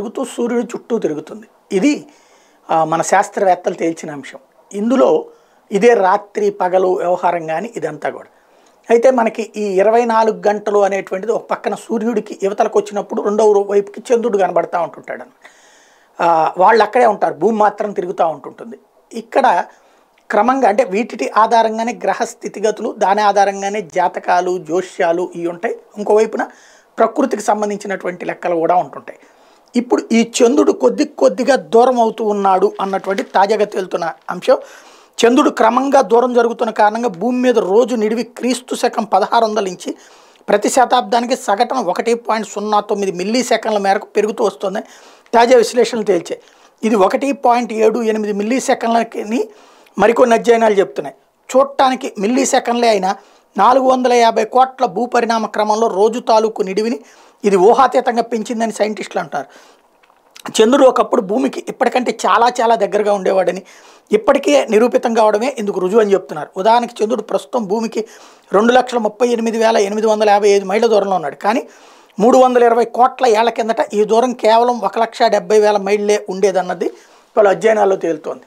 తిరుగుతూ సూర్యుడు చుట్టూ తిరుగుతుంది ఇది మన శాస్త్రవేత్తలు తేల్చిన అంశం ఇందులో ఇదే రాత్రి పగలు వ్యవహారం కానీ ఇదంతా కూడా అయితే మనకి ఈ ఇరవై నాలుగు గంటలు అనేటువంటిది ఒక పక్కన సూర్యుడికి యువతలకు వచ్చినప్పుడు రెండవ వైపుకి చంద్రుడు కనబడుతూ ఉంటుంటాడు వాళ్ళు అక్కడే ఉంటారు భూమి మాత్రం తిరుగుతూ ఉంటుంటుంది ఇక్కడ క్రమంగా అంటే వీటి ఆధారంగానే గ్రహ స్థితిగతులు దాని ఆధారంగానే జాతకాలు జోష్యాలు ఇవి ఉంటాయి ఇంకోవైపున ప్రకృతికి సంబంధించినటువంటి లెక్కలు కూడా ఉంటుంటాయి ఇప్పుడు ఈ చంద్రుడు కొద్ది కొద్దిగా దూరం అవుతూ ఉన్నాడు అన్నటువంటి తాజాగా తేలుతున్న అంశం చంద్రుడు క్రమంగా దూరం జరుగుతున్న కారణంగా భూమి మీద రోజు నిడివి క్రీస్తు శకం పదహారు వందల నుంచి ప్రతి శతాబ్దానికి సగటున ఒకటి పాయింట్ సున్నా తొమ్మిది మిల్లీ సెకండ్ల మేరకు పెరుగుతూ వస్తుంది తాజా విశ్లేషణలు తేల్చే ఇది ఒకటి పాయింట్ ఏడు ఎనిమిది మిల్లీ సెకండ్లకి మరికొన్ని అధ్యయనాలు చెప్తున్నాయి చూడటానికి మిల్లీ సెకండ్లే అయినా నాలుగు వందల యాభై కోట్ల భూపరిణామ క్రమంలో రోజు తాలూకు నిడివిని ఇది ఊహాతీతంగా పెంచిందని సైంటిస్టులు అంటున్నారు చంద్రుడు ఒకప్పుడు భూమికి ఇప్పటికంటే చాలా చాలా దగ్గరగా ఉండేవాడని ఇప్పటికే నిరూపితం కావడమే ఇందుకు రుజువు అని చెప్తున్నారు ఉదాహరణకి చంద్రుడు ప్రస్తుతం భూమికి రెండు లక్షల ముప్పై ఎనిమిది వేల ఎనిమిది వందల యాభై ఐదు మైళ్ళ దూరంలో ఉన్నాడు కానీ మూడు వందల ఇరవై కోట్ల ఏళ్ల కిందట ఈ దూరం కేవలం ఒక లక్ష డెబ్బై వేల మైళ్ళే ఉండేదన్నది వాళ్ళ అధ్యయనాల్లో తేలుతోంది